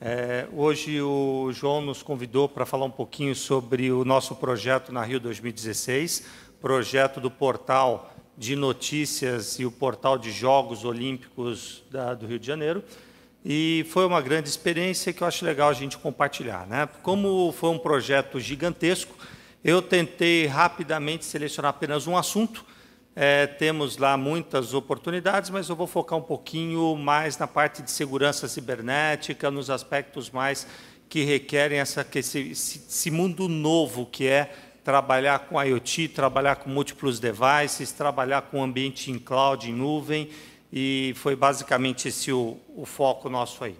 É, hoje o João nos convidou para falar um pouquinho sobre o nosso projeto na Rio 2016, projeto do portal de notícias e o portal de Jogos Olímpicos da, do Rio de Janeiro. E foi uma grande experiência que eu acho legal a gente compartilhar. Né? Como foi um projeto gigantesco, eu tentei rapidamente selecionar apenas um assunto é, temos lá muitas oportunidades, mas eu vou focar um pouquinho mais na parte de segurança cibernética, nos aspectos mais que requerem essa, esse, esse mundo novo que é trabalhar com IoT, trabalhar com múltiplos devices, trabalhar com ambiente em cloud, em nuvem, e foi basicamente esse o, o foco nosso aí.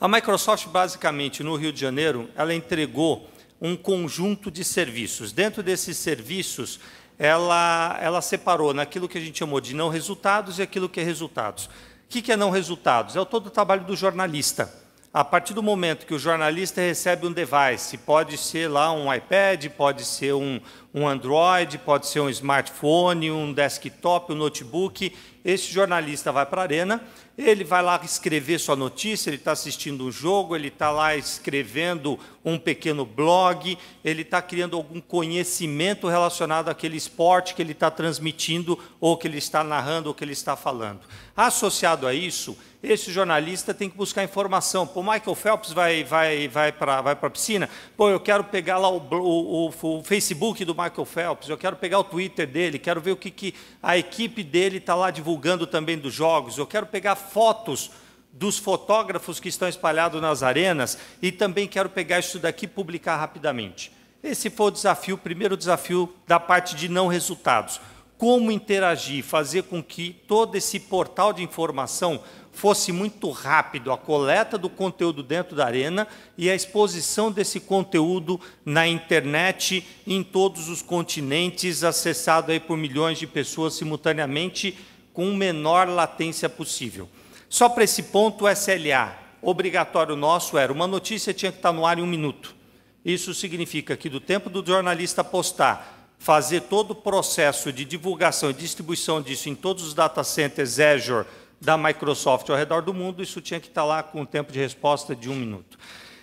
A Microsoft, basicamente, no Rio de Janeiro, ela entregou um conjunto de serviços. Dentro desses serviços, ela, ela separou naquilo que a gente chamou de não resultados e aquilo que é resultados. O que, é não resultados? É o todo o trabalho do jornalista. A partir do momento que o jornalista recebe um device, pode ser lá um iPad, pode ser um, um Android, pode ser um smartphone, um desktop, um notebook. Esse jornalista vai para a arena, ele vai lá escrever sua notícia, ele está assistindo um jogo, ele está lá escrevendo um pequeno blog, ele está criando algum conhecimento relacionado àquele esporte que ele está transmitindo, ou que ele está narrando, ou que ele está falando. Associado a isso, esse jornalista tem que buscar informação. Pô, Michael Phelps vai, vai, vai para vai a piscina, pô, eu quero pegar lá o, o, o, o Facebook do Michael Phelps, eu quero pegar o Twitter dele, quero ver o que, que a equipe dele está lá divulgando também dos jogos, eu quero pegar fotos dos fotógrafos que estão espalhados nas arenas e também quero pegar isso daqui e publicar rapidamente. Esse foi o desafio, o primeiro desafio da parte de não resultados como interagir, fazer com que todo esse portal de informação fosse muito rápido a coleta do conteúdo dentro da arena e a exposição desse conteúdo na internet em todos os continentes, acessado aí por milhões de pessoas simultaneamente com menor latência possível. Só para esse ponto, o SLA obrigatório nosso era uma notícia tinha que estar no ar em um minuto. Isso significa que do tempo do jornalista postar fazer todo o processo de divulgação e distribuição disso em todos os data centers Azure da Microsoft ao redor do mundo, isso tinha que estar lá com um tempo de resposta de um minuto.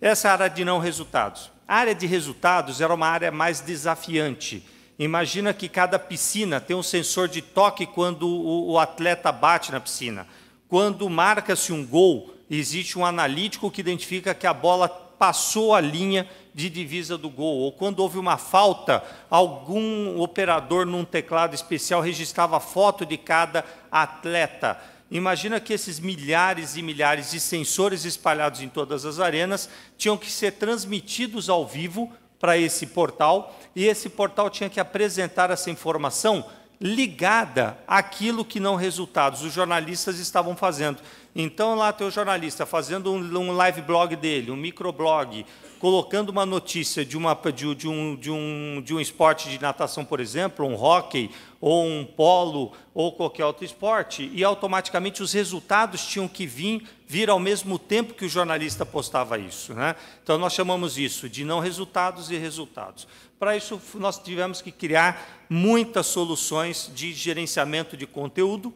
Essa é área de não resultados. A área de resultados era uma área mais desafiante. Imagina que cada piscina tem um sensor de toque quando o, o atleta bate na piscina. Quando marca-se um gol, existe um analítico que identifica que a bola passou a linha de divisa do gol, ou quando houve uma falta, algum operador num teclado especial registrava a foto de cada atleta. Imagina que esses milhares e milhares de sensores espalhados em todas as arenas tinham que ser transmitidos ao vivo para esse portal, e esse portal tinha que apresentar essa informação ligada àquilo que não resultados os jornalistas estavam fazendo. Então, lá tem o jornalista fazendo um, um live blog dele, um microblog, colocando uma notícia de, uma, de, de, um, de, um, de um esporte de natação, por exemplo, um hockey, ou um polo, ou qualquer outro esporte, e automaticamente os resultados tinham que vir, vir ao mesmo tempo que o jornalista postava isso. Né? Então, nós chamamos isso de não resultados e resultados. Para isso, nós tivemos que criar muitas soluções de gerenciamento de conteúdo,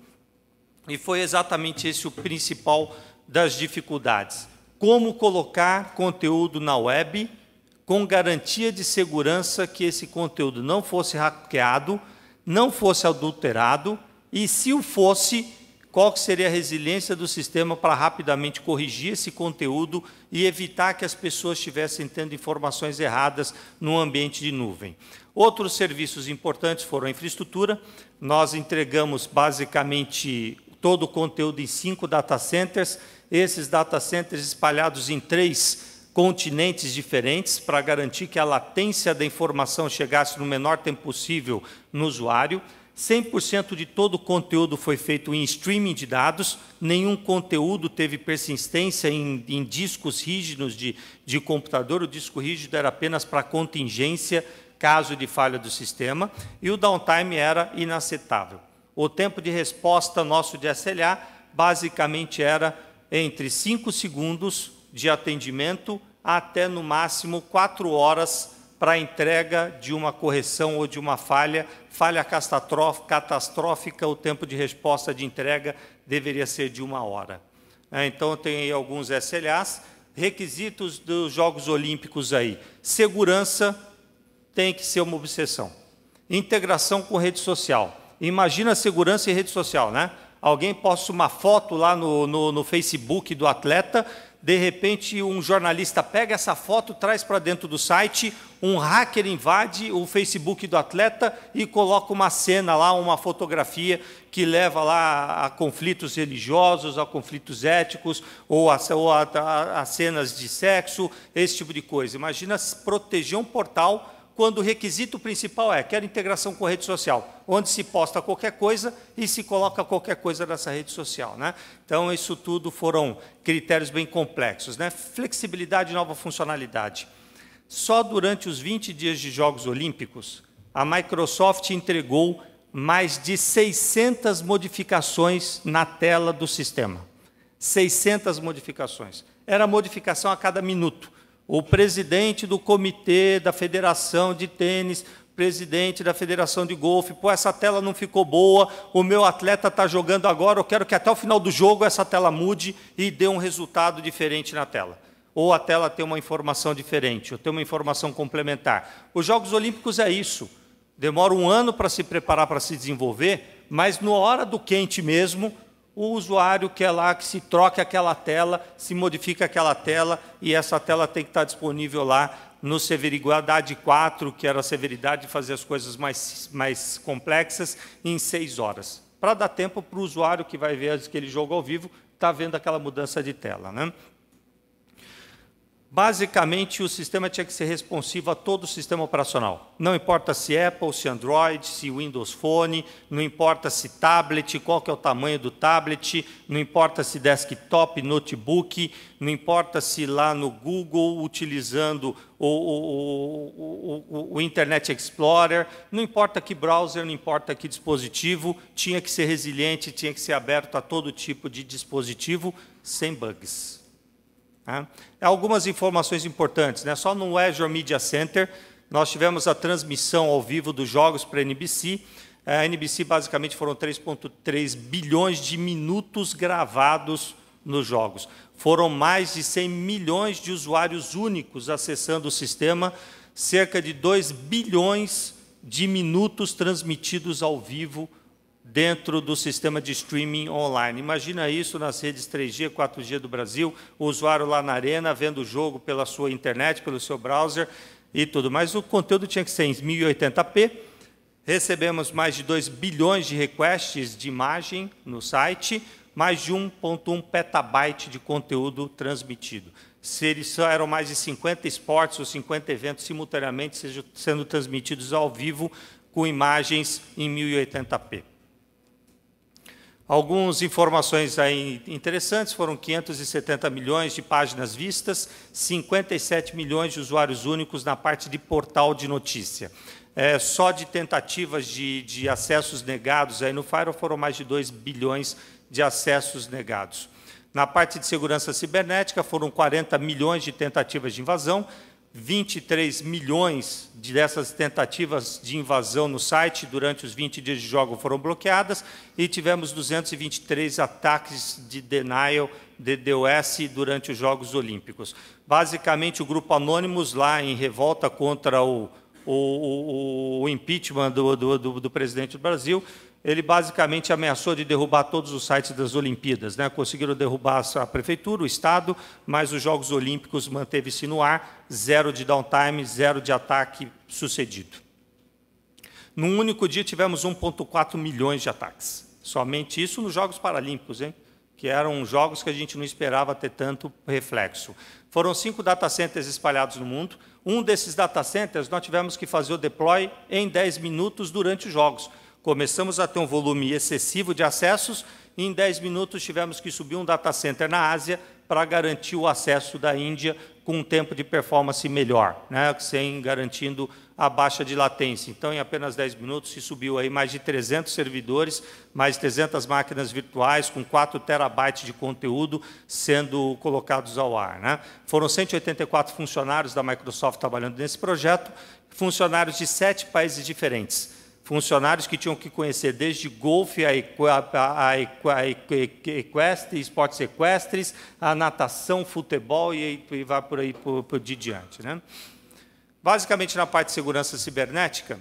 e foi exatamente esse o principal das dificuldades. Como colocar conteúdo na web com garantia de segurança que esse conteúdo não fosse hackeado, não fosse adulterado e, se o fosse, qual seria a resiliência do sistema para rapidamente corrigir esse conteúdo e evitar que as pessoas estivessem tendo informações erradas no ambiente de nuvem. Outros serviços importantes foram a infraestrutura. Nós entregamos basicamente todo o conteúdo em cinco data centers, esses data centers espalhados em três continentes diferentes para garantir que a latência da informação chegasse no menor tempo possível no usuário. 100% de todo o conteúdo foi feito em streaming de dados, nenhum conteúdo teve persistência em, em discos rígidos de, de computador, o disco rígido era apenas para contingência, caso de falha do sistema, e o downtime era inaceitável. O tempo de resposta nosso de SLA basicamente era entre 5 segundos de atendimento até no máximo 4 horas para entrega de uma correção ou de uma falha. Falha catastrófica, o tempo de resposta de entrega deveria ser de uma hora. É, então, tem aí alguns SLAs. Requisitos dos Jogos Olímpicos aí. Segurança tem que ser uma obsessão. Integração com rede social. Imagina a segurança em rede social, né? Alguém posta uma foto lá no, no, no Facebook do atleta, de repente um jornalista pega essa foto, traz para dentro do site, um hacker invade o Facebook do atleta e coloca uma cena lá, uma fotografia que leva lá a conflitos religiosos, a conflitos éticos, ou a, ou a, a, a cenas de sexo, esse tipo de coisa. Imagina proteger um portal quando o requisito principal é quero integração com rede social, onde se posta qualquer coisa e se coloca qualquer coisa nessa rede social. Né? Então, isso tudo foram critérios bem complexos. Né? Flexibilidade e nova funcionalidade. Só durante os 20 dias de Jogos Olímpicos, a Microsoft entregou mais de 600 modificações na tela do sistema. 600 modificações. Era modificação a cada minuto o presidente do comitê da Federação de Tênis, presidente da Federação de Golfe, pô, essa tela não ficou boa, o meu atleta está jogando agora, eu quero que até o final do jogo essa tela mude e dê um resultado diferente na tela. Ou a tela tem uma informação diferente, ou tem uma informação complementar. Os Jogos Olímpicos é isso. Demora um ano para se preparar, para se desenvolver, mas na hora do quente mesmo, o usuário quer é lá que se troque aquela tela, se modifique aquela tela, e essa tela tem que estar disponível lá no Severidade 4, que era a severidade de fazer as coisas mais, mais complexas, em seis horas. Para dar tempo para o usuário que vai ver aquele jogo ao vivo, está vendo aquela mudança de tela. Né? basicamente o sistema tinha que ser responsivo a todo o sistema operacional. Não importa se Apple, se Android, se Windows Phone, não importa se tablet, qual que é o tamanho do tablet, não importa se desktop, notebook, não importa se lá no Google utilizando o, o, o, o Internet Explorer, não importa que browser, não importa que dispositivo, tinha que ser resiliente, tinha que ser aberto a todo tipo de dispositivo sem bugs. Né? É algumas informações importantes. Né? Só no Azure Media Center, nós tivemos a transmissão ao vivo dos jogos para a NBC. É, a NBC, basicamente, foram 3,3 bilhões de minutos gravados nos jogos. Foram mais de 100 milhões de usuários únicos acessando o sistema, cerca de 2 bilhões de minutos transmitidos ao vivo dentro do sistema de streaming online. Imagina isso nas redes 3G, 4G do Brasil, o usuário lá na arena vendo o jogo pela sua internet, pelo seu browser e tudo mais. O conteúdo tinha que ser em 1080p. Recebemos mais de 2 bilhões de requests de imagem no site, mais de 1.1 petabyte de conteúdo transmitido. Se eles eram mais de 50 esportes ou 50 eventos simultaneamente sendo transmitidos ao vivo com imagens em 1080p. Algumas informações aí interessantes foram 570 milhões de páginas vistas, 57 milhões de usuários únicos na parte de portal de notícia. É, só de tentativas de, de acessos negados aí no Firewall foram mais de 2 bilhões de acessos negados. Na parte de segurança cibernética foram 40 milhões de tentativas de invasão, 23 milhões dessas tentativas de invasão no site durante os 20 dias de jogo foram bloqueadas e tivemos 223 ataques de denial de DDoS durante os Jogos Olímpicos. Basicamente, o grupo Anonymous, lá em revolta contra o, o, o, o impeachment do, do, do presidente do Brasil, ele basicamente ameaçou de derrubar todos os sites das Olimpíadas. Né? Conseguiram derrubar a prefeitura, o Estado, mas os Jogos Olímpicos manteve-se no ar, zero de downtime, zero de ataque sucedido. Num único dia tivemos 1,4 milhões de ataques. Somente isso nos Jogos Paralímpicos, hein? que eram jogos que a gente não esperava ter tanto reflexo. Foram cinco data centers espalhados no mundo. Um desses data centers nós tivemos que fazer o deploy em 10 minutos durante os jogos Começamos a ter um volume excessivo de acessos e em 10 minutos tivemos que subir um data center na Ásia para garantir o acesso da Índia com um tempo de performance melhor, né, sem garantindo a baixa de latência. Então, em apenas 10 minutos, se subiu aí mais de 300 servidores, mais 300 máquinas virtuais, com 4 terabytes de conteúdo sendo colocados ao ar. Né? Foram 184 funcionários da Microsoft trabalhando nesse projeto, funcionários de sete países diferentes funcionários que tinham que conhecer desde golfe a, equ a, a equestre, esportes equestres, a natação, futebol e, e vai por aí por, por de diante. Né? Basicamente, na parte de segurança cibernética,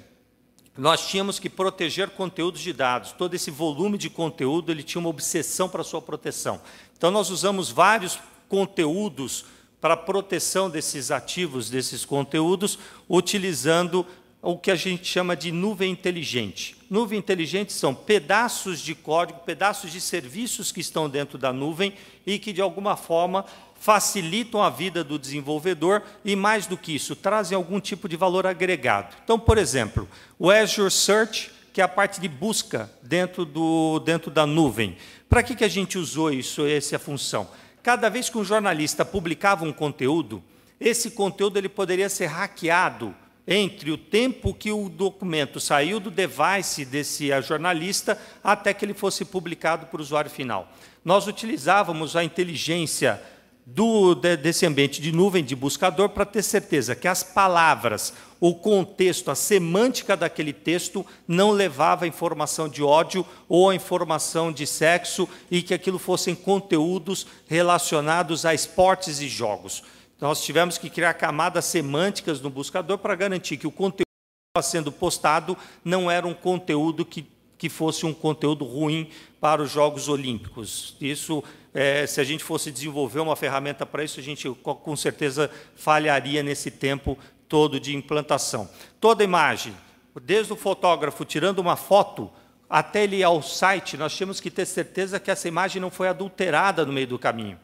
nós tínhamos que proteger conteúdos de dados. Todo esse volume de conteúdo ele tinha uma obsessão para sua proteção. Então, nós usamos vários conteúdos para proteção desses ativos, desses conteúdos, utilizando o que a gente chama de nuvem inteligente. Nuvem inteligente são pedaços de código, pedaços de serviços que estão dentro da nuvem e que, de alguma forma, facilitam a vida do desenvolvedor e, mais do que isso, trazem algum tipo de valor agregado. Então, por exemplo, o Azure Search, que é a parte de busca dentro, do, dentro da nuvem. Para que, que a gente usou isso, essa função? Cada vez que um jornalista publicava um conteúdo, esse conteúdo ele poderia ser hackeado entre o tempo que o documento saiu do device desse jornalista até que ele fosse publicado para o usuário final. Nós utilizávamos a inteligência do, desse ambiente de nuvem, de buscador, para ter certeza que as palavras, o contexto, a semântica daquele texto não levava a informação de ódio ou a informação de sexo e que aquilo fossem conteúdos relacionados a esportes e jogos. Nós tivemos que criar camadas semânticas no buscador para garantir que o conteúdo que estava sendo postado não era um conteúdo que, que fosse um conteúdo ruim para os Jogos Olímpicos. Isso, é, se a gente fosse desenvolver uma ferramenta para isso, a gente com certeza falharia nesse tempo todo de implantação. Toda imagem, desde o fotógrafo tirando uma foto até ele ir ao site, nós tínhamos que ter certeza que essa imagem não foi adulterada no meio do caminho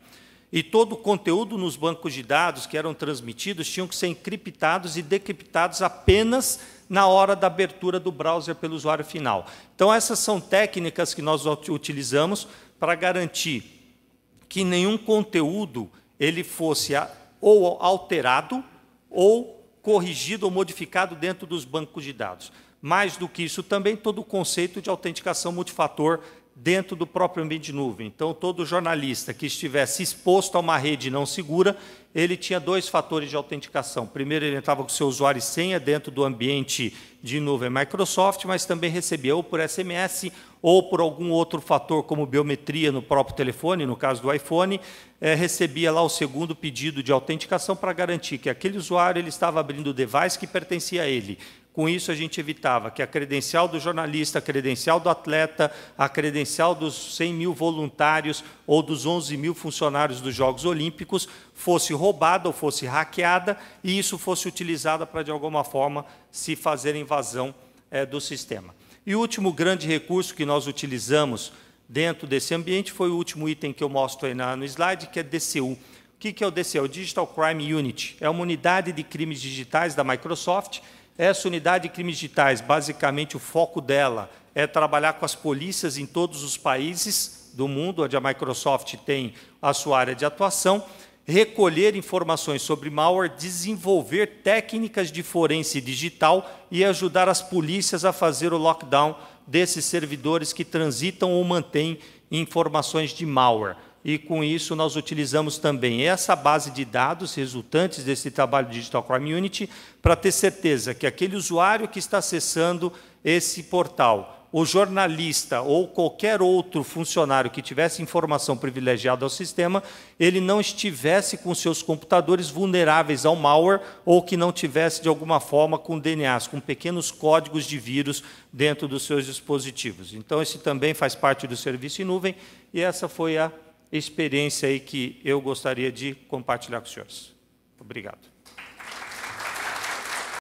e todo o conteúdo nos bancos de dados que eram transmitidos tinham que ser encriptados e decriptados apenas na hora da abertura do browser pelo usuário final. Então, essas são técnicas que nós utilizamos para garantir que nenhum conteúdo ele fosse ou alterado ou corrigido ou modificado dentro dos bancos de dados. Mais do que isso, também todo o conceito de autenticação multifator dentro do próprio ambiente de nuvem. Então, todo jornalista que estivesse exposto a uma rede não segura, ele tinha dois fatores de autenticação. Primeiro, ele entrava com seu usuário e senha dentro do ambiente de nuvem Microsoft, mas também recebia ou por SMS ou por algum outro fator, como biometria no próprio telefone, no caso do iPhone, é, recebia lá o segundo pedido de autenticação para garantir que aquele usuário ele estava abrindo o device que pertencia a ele com isso, a gente evitava que a credencial do jornalista, a credencial do atleta, a credencial dos 100 mil voluntários ou dos 11 mil funcionários dos Jogos Olímpicos fosse roubada ou fosse hackeada e isso fosse utilizada para, de alguma forma, se fazer invasão é, do sistema. E o último grande recurso que nós utilizamos dentro desse ambiente foi o último item que eu mostro aí na, no slide, que é DCU. O que é o DCU? É o Digital Crime Unit. É uma unidade de crimes digitais da Microsoft essa unidade de crimes digitais, basicamente o foco dela é trabalhar com as polícias em todos os países do mundo, onde a Microsoft tem a sua área de atuação, recolher informações sobre malware, desenvolver técnicas de forense digital e ajudar as polícias a fazer o lockdown desses servidores que transitam ou mantêm informações de malware e com isso nós utilizamos também essa base de dados resultantes desse trabalho Digital Crime Unity para ter certeza que aquele usuário que está acessando esse portal, o jornalista ou qualquer outro funcionário que tivesse informação privilegiada ao sistema, ele não estivesse com seus computadores vulneráveis ao malware ou que não tivesse de alguma forma com DNAs, com pequenos códigos de vírus dentro dos seus dispositivos. Então, esse também faz parte do serviço em nuvem e essa foi a experiência aí que eu gostaria de compartilhar com os senhores. Obrigado.